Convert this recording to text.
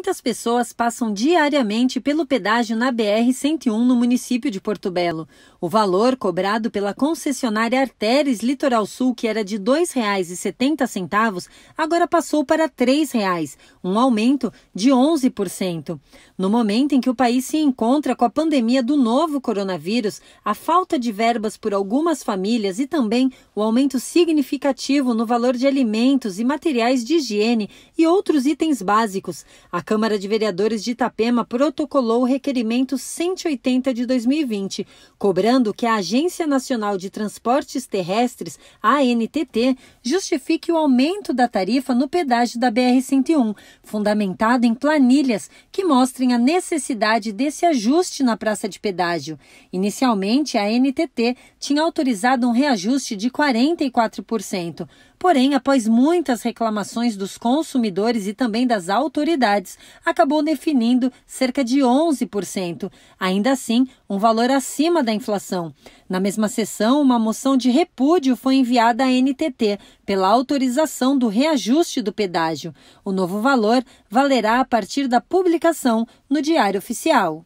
muitas pessoas passam diariamente pelo pedágio na BR-101 no município de Porto Belo. O valor cobrado pela concessionária Arteres Litoral Sul, que era de R$ 2,70, agora passou para R$ 3,00, um aumento de 11%. No momento em que o país se encontra com a pandemia do novo coronavírus, a falta de verbas por algumas famílias e também o aumento significativo no valor de alimentos e materiais de higiene e outros itens básicos. A Câmara de Vereadores de Itapema protocolou o requerimento 180 de 2020, cobrando que a Agência Nacional de Transportes Terrestres, ANTT, justifique o aumento da tarifa no pedágio da BR-101, fundamentado em planilhas que mostrem a necessidade desse ajuste na praça de pedágio. Inicialmente, a ANTT tinha autorizado um reajuste de 44%. Porém, após muitas reclamações dos consumidores e também das autoridades, acabou definindo cerca de 11%, ainda assim, um valor acima da inflação. Na mesma sessão, uma moção de repúdio foi enviada à NTT pela autorização do reajuste do pedágio. O novo valor valerá a partir da publicação no Diário Oficial.